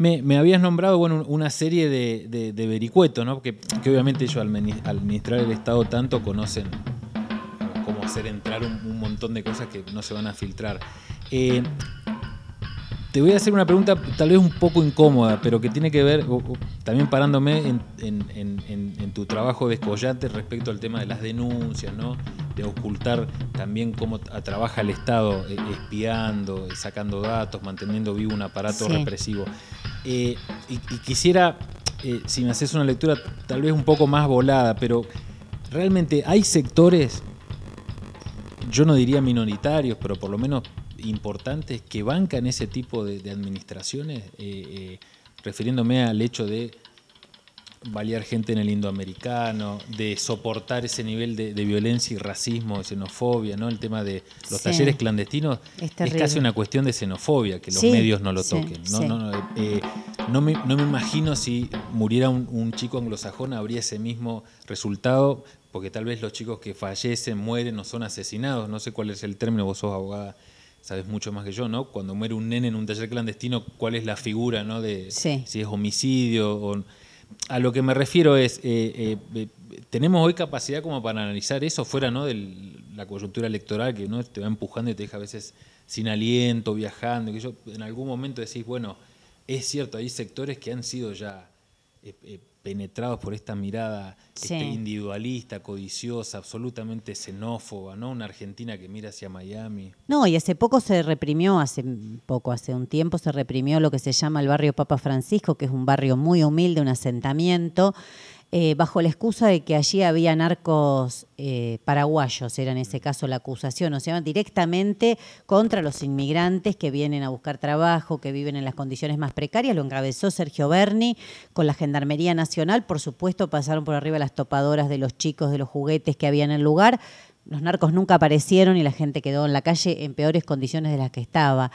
Me, habías nombrado bueno, una serie de, de, vericuetos, ¿no? que, obviamente ellos al administrar el Estado tanto conocen cómo hacer entrar un, montón de cosas que no se van a filtrar. Eh, te voy a hacer una pregunta tal vez un poco incómoda, pero que tiene que ver, también parándome en, tu trabajo de escollate respecto al tema de las denuncias, ¿no? de ocultar también cómo trabaja el Estado, eh, espiando, eh, sacando datos, manteniendo vivo un aparato represivo. Eh, y, quisiera, eh, si me haces una lectura tal vez un poco más volada, pero realmente hay sectores, yo no diría minoritarios, pero por lo menos importantes, que bancan ese tipo de, administraciones, eh, refiriéndome al hecho de balear gente en el indoamericano, de soportar ese nivel de, violencia y racismo, xenofobia, ¿no? El tema de los talleres clandestinos es, casi una cuestión de xenofobia, que los medios no lo toquen. ¿no? Eh, eh, no, me, imagino si muriera un, chico anglosajón habría ese mismo resultado, porque tal vez los chicos que fallecen, mueren o son asesinados, no sé cuál es el término, vos sos abogada sabes mucho más que yo, ¿no? Cuando muere un nene en un taller clandestino, ¿cuál es la figura, ¿no? De si es homicidio o a lo que me refiero es, eh, eh, eh, ¿tenemos hoy capacidad como para analizar eso fuera ¿no? de la coyuntura electoral que ¿no? te va empujando y te deja a veces sin aliento, viajando? Que yo, en algún momento decís, bueno, es cierto, hay sectores que han sido ya penetrados por esta mirada este individualista, codiciosa, absolutamente xenófoba, ¿no? Una Argentina que mira hacia Miami. No, y hace poco se reprimió, hace poco, hace un tiempo se reprimió lo que se llama el barrio Papa Francisco, que es un barrio muy humilde, un asentamiento, eh, bajo la excusa de que allí había narcos eh, paraguayos, era en ese mm. caso la acusación, o sea, directamente contra los inmigrantes que vienen a buscar trabajo, que viven en las condiciones más precarias, lo encabezó Sergio Berni con la Gendarmería Nacional, por supuesto pasaron por arriba las topadoras de los chicos, de los juguetes que había en el lugar, los narcos nunca aparecieron y la gente quedó en la calle en peores condiciones de las que estaba.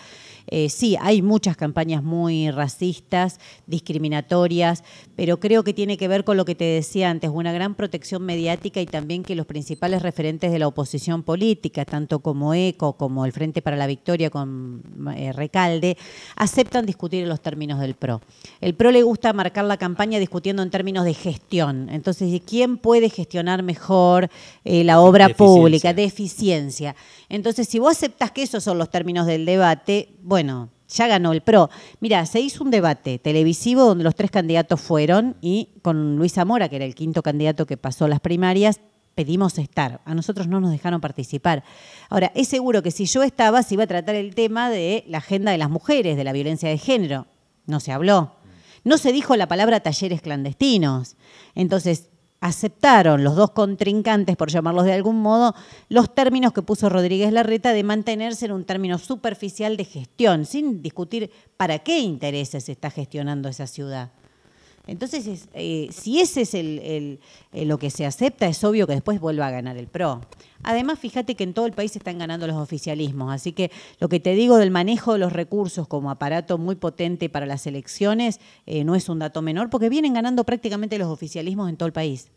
Eh, sí, hay muchas campañas muy racistas, discriminatorias, pero creo que tiene que ver con lo que te decía antes, una gran protección mediática y también que los principales referentes de la oposición política, tanto como ECO como el Frente para la Victoria con eh, Recalde, aceptan discutir en los términos del PRO. El PRO le gusta marcar la campaña discutiendo en términos de gestión. Entonces, ¿quién puede gestionar mejor eh, la obra pública? pública, de eficiencia. Entonces, si vos aceptás que esos son los términos del debate, bueno, ya ganó el PRO. Mira, se hizo un debate televisivo donde los tres candidatos fueron y con Luis Zamora, que era el quinto candidato que pasó las primarias, pedimos estar. A nosotros no nos dejaron participar. Ahora, es seguro que si yo estaba, se iba a tratar el tema de la agenda de las mujeres, de la violencia de género. No se habló. No se dijo la palabra talleres clandestinos. Entonces, aceptaron los dos contrincantes, por llamarlos de algún modo, los términos que puso Rodríguez Larreta de mantenerse en un término superficial de gestión, sin discutir para qué intereses está gestionando esa ciudad. Entonces, eh, si ese es eh, lo que se acepta, es obvio que después vuelva a ganar el PRO. Además, fíjate que en todo el país están ganando los oficialismos, así que lo que te digo del manejo de los recursos como aparato muy potente para las elecciones eh, no es un dato menor, porque vienen ganando prácticamente los oficialismos en todo el país.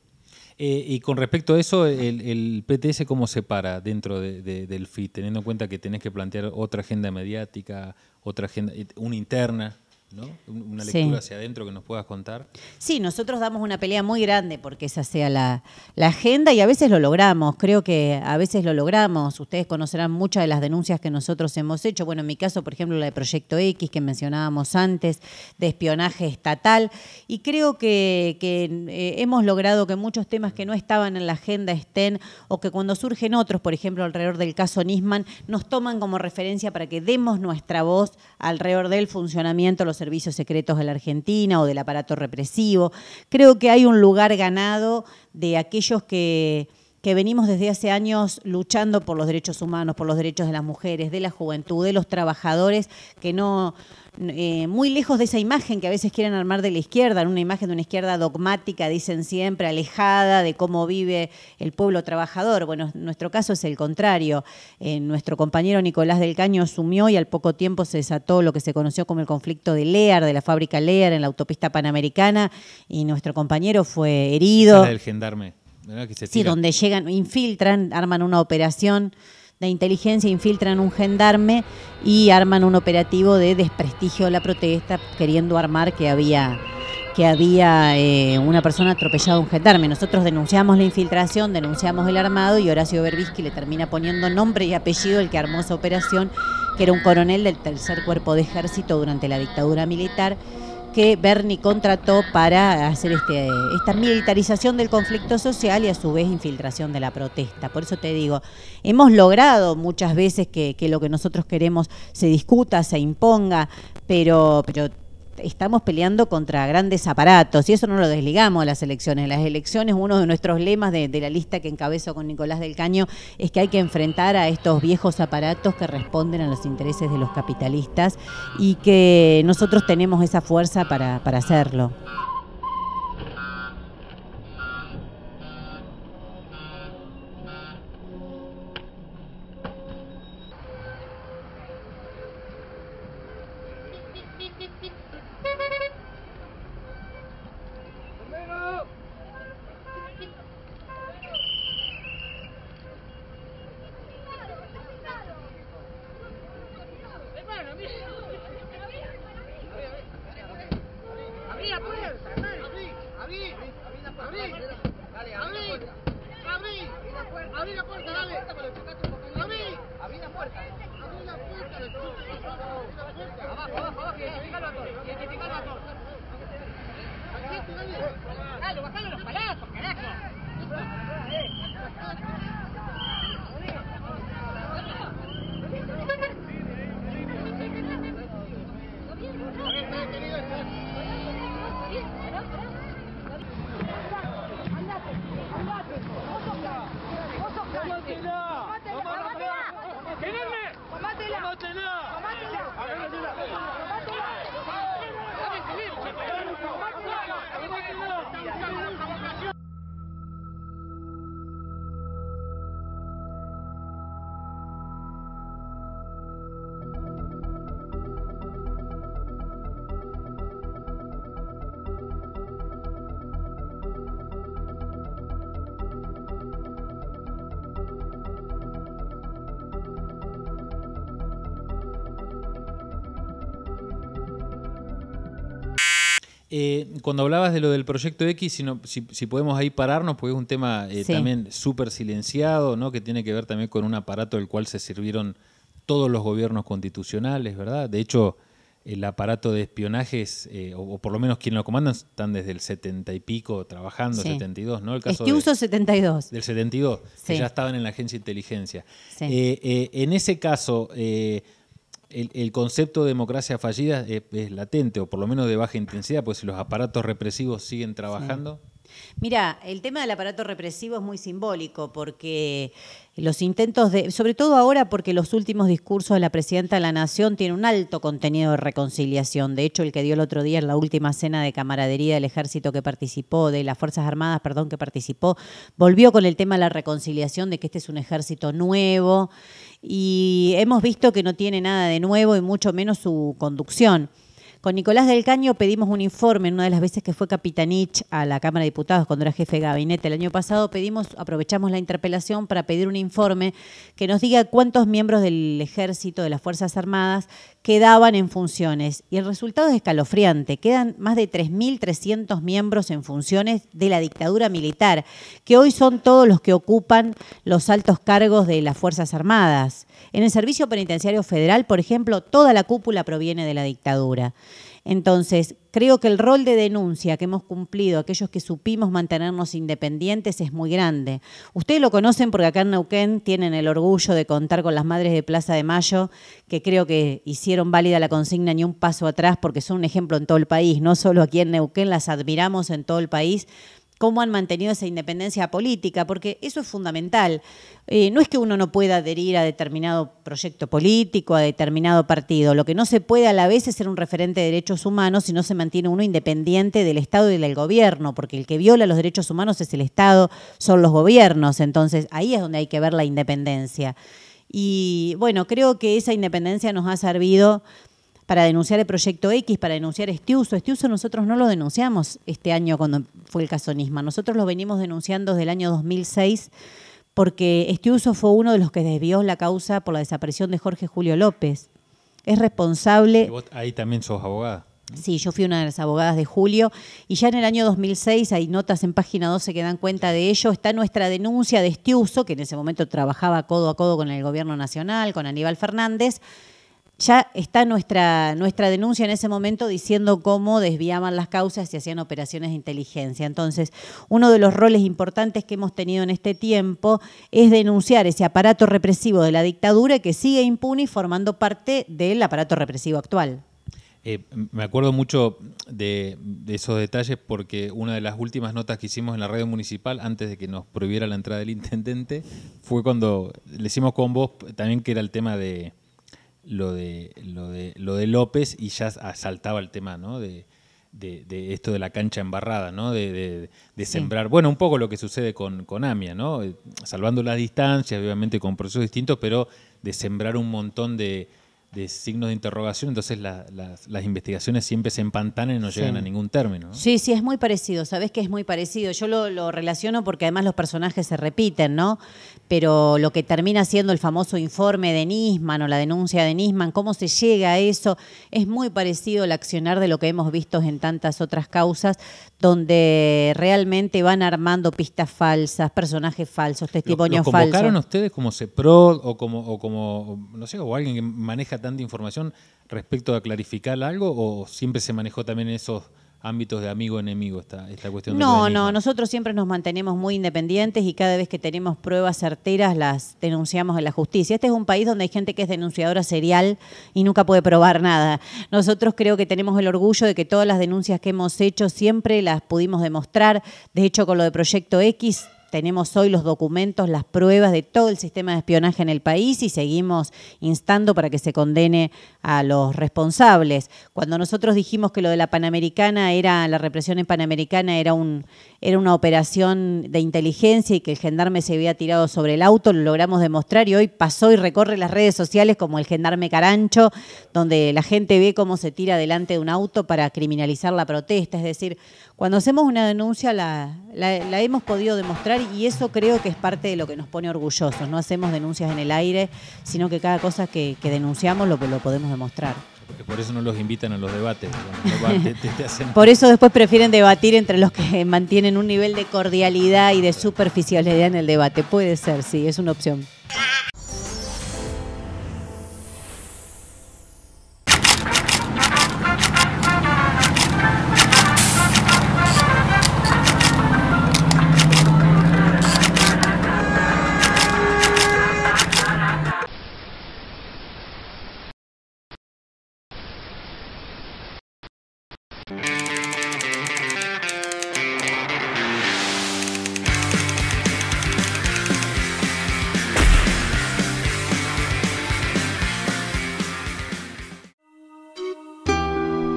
y con respecto a eso, el, PTS cómo se para dentro del FIT, teniendo en cuenta que tenés que plantear otra agenda mediática, otra agenda, una interna. ¿no? Una lectura hacia adentro que nos puedas contar. Sí, nosotros damos una pelea muy grande porque esa sea la, agenda y a veces lo logramos, creo que a veces lo logramos. Ustedes conocerán muchas de las denuncias que nosotros hemos hecho. Bueno, en mi caso, por ejemplo, la de Proyecto X que mencionábamos antes, de espionaje estatal. Y creo que, eh, hemos logrado que muchos temas que no estaban en la agenda estén o que cuando surgen otros, por ejemplo, alrededor del caso Nisman, nos toman como referencia para que demos nuestra voz alrededor del funcionamiento, los servicios secretos de la Argentina o del aparato represivo. Creo que hay un lugar ganado de aquellos que que venimos desde hace años luchando por los derechos humanos, por los derechos de las mujeres, de la juventud, de los trabajadores, que no, eh, muy lejos de esa imagen que a veces quieren armar de la izquierda, una imagen de una izquierda dogmática, dicen siempre, alejada de cómo vive el pueblo trabajador. Bueno, nuestro caso es el contrario. Eh, nuestro compañero Nicolás del Caño sumió y al poco tiempo se desató lo que se conoció como el conflicto de Lear, de la fábrica Lear en la autopista panamericana, y nuestro compañero fue herido. El gendarme sí, donde llegan, infiltran, arman una operación de inteligencia, infiltran un gendarme y arman un operativo de desprestigio de la protesta, queriendo armar que había que había eh, una persona atropellada a un gendarme. Nosotros denunciamos la infiltración, denunciamos el armado y Horacio Berbisky le termina poniendo nombre y apellido el que armó esa operación, que era un coronel del tercer cuerpo de ejército durante la dictadura militar que Bernie contrató para hacer este, esta militarización del conflicto social y a su vez infiltración de la protesta. Por eso te digo, hemos logrado muchas veces que, que lo que nosotros queremos se discuta, se imponga, pero, pero estamos peleando contra grandes aparatos y eso no lo desligamos las elecciones. Las elecciones, uno de nuestros lemas de, la lista que encabezo con Nicolás del Caño es que hay que enfrentar a estos viejos aparatos que responden a los intereses de los capitalistas y que nosotros tenemos esa fuerza para hacerlo. identifícalo a todos, identifícalo a todos. a los palazos, carajo. a ¡Andate! Eh, cuando hablabas de lo del proyecto X, si, podemos ahí pararnos, porque es un tema eh, también súper silenciado, ¿no? que tiene que ver también con un aparato del cual se sirvieron todos los gobiernos constitucionales, ¿verdad? De hecho, el aparato de espionajes, eh, o, por lo menos quien lo comandan, están desde el 70 y pico trabajando, 72, ¿no? El caso uso 72. Del 72, que ya estaban en la agencia de inteligencia. en ese caso el, concepto de democracia fallida es, latente, o por lo menos de baja intensidad, pues si los aparatos represivos siguen trabajando. Mira, el tema del aparato represivo es muy simbólico porque los intentos de, sobre todo ahora porque los últimos discursos de la presidenta de la Nación tienen un alto contenido de reconciliación. De hecho, el que dio el otro día en la última cena de camaradería del ejército que participó, de las Fuerzas Armadas, perdón, que participó, volvió con el tema de la reconciliación, de que este es un ejército nuevo y hemos visto que no tiene nada de nuevo y mucho menos su conducción. Con Nicolás del Caño pedimos un informe una de las veces que fue Capitanich a la Cámara de Diputados cuando era jefe de gabinete el año pasado, pedimos, aprovechamos la interpelación para pedir un informe que nos diga cuántos miembros del ejército, de las Fuerzas Armadas quedaban en funciones. Y el resultado es escalofriante. Quedan más de 3.300 miembros en funciones de la dictadura militar, que hoy son todos los que ocupan los altos cargos de las Fuerzas Armadas. En el Servicio Penitenciario Federal, por ejemplo, toda la cúpula proviene de la dictadura. Entonces, creo que el rol de denuncia que hemos cumplido, aquellos que supimos mantenernos independientes, es muy grande. Ustedes lo conocen porque acá en Neuquén tienen el orgullo de contar con las madres de Plaza de Mayo, que creo que hicieron válida la consigna ni un paso atrás porque son un ejemplo en todo el país, no solo aquí en Neuquén, las admiramos en todo el país cómo han mantenido esa independencia política, porque eso es fundamental. Eh, no es que uno no pueda adherir a determinado proyecto político, a determinado partido. Lo que no se puede a la vez es ser un referente de derechos humanos si no se mantiene uno independiente del Estado y del gobierno, porque el que viola los derechos humanos es el Estado, son los gobiernos. Entonces ahí es donde hay que ver la independencia. Y bueno, creo que esa independencia nos ha servido para denunciar el proyecto X, para denunciar este uso. Este uso nosotros no lo denunciamos este año cuando fue el caso Nisma. Nosotros lo venimos denunciando desde el año 2006 porque este uso fue uno de los que desvió la causa por la desaparición de Jorge Julio López. Es responsable. ahí también sos abogada. Sí, yo fui una de las abogadas de Julio y ya en el año 2006 hay notas en página 12 que dan cuenta de ello. Está nuestra denuncia de este uso, que en ese momento trabajaba codo a codo con el gobierno nacional, con Aníbal Fernández, ya está nuestra, nuestra denuncia en ese momento diciendo cómo desviaban las causas y hacían operaciones de inteligencia. Entonces, uno de los roles importantes que hemos tenido en este tiempo es denunciar ese aparato represivo de la dictadura que sigue impune y formando parte del aparato represivo actual. Eh, me acuerdo mucho de, de, esos detalles porque una de las últimas notas que hicimos en la radio municipal antes de que nos prohibiera la entrada del intendente fue cuando le hicimos con vos también que era el tema de, lo de, lo de, lo de López y ya asaltaba el tema, ¿no? De, de, esto de la cancha embarrada, ¿no? De, de, sembrar. Bueno, un poco lo que sucede con, con Amia, ¿no? Eh, salvando las distancias, obviamente con procesos distintos, pero de sembrar un montón de, de signos de interrogación, entonces las investigaciones siempre se empantanan y no llegan a ningún término. Sí, sí, es muy parecido, sabés que es muy parecido. Yo lo, relaciono porque además los personajes se repiten, ¿no? Pero lo que termina siendo el famoso informe de Nisman o la denuncia de Nisman, cómo se llega a eso, es muy parecido al accionar de lo que hemos visto en tantas otras causas, donde realmente van armando pistas falsas, personajes falsos, testimonios falsos lo convocaron ustedes como CEPRO o como, o como, no sé, o alguien que maneja tanta información respecto a clarificar algo o siempre se manejó también en esos ámbitos de amigo-enemigo esta, esta cuestión? No, no, nosotros siempre nos mantenemos muy independientes y cada vez que tenemos pruebas certeras las denunciamos en la justicia. Este es un país donde hay gente que es denunciadora serial y nunca puede probar nada. Nosotros creo que tenemos el orgullo de que todas las denuncias que hemos hecho siempre las pudimos demostrar. De hecho, con lo de Proyecto X tenemos hoy los documentos, las pruebas de todo el sistema de espionaje en el país y seguimos instando para que se condene a los responsables. Cuando nosotros dijimos que lo de la Panamericana era, la represión en Panamericana era, un, era una operación de inteligencia y que el gendarme se había tirado sobre el auto, lo logramos demostrar y hoy pasó y recorre las redes sociales como el gendarme Carancho, donde la gente ve cómo se tira delante de un auto para criminalizar la protesta. Es decir, cuando hacemos una denuncia la, la hemos podido demostrar y eso creo que es parte de lo que nos pone orgullosos. No hacemos denuncias en el aire, sino que cada cosa que, denunciamos lo, lo podemos demostrar. por eso no los invitan a los debates. por eso después prefieren debatir entre los que mantienen un nivel de cordialidad y de superficialidad en el debate. Puede ser, sí, es una opción.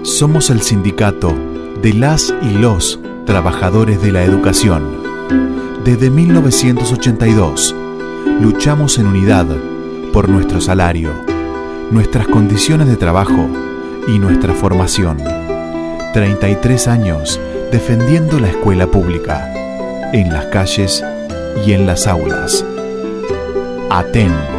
Somos el sindicato de las y los trabajadores de la educación. Desde 1982, luchamos en unidad por nuestro salario, nuestras condiciones de trabajo y nuestra formación. 33 años defendiendo la escuela pública, en las calles y en las aulas. Aten.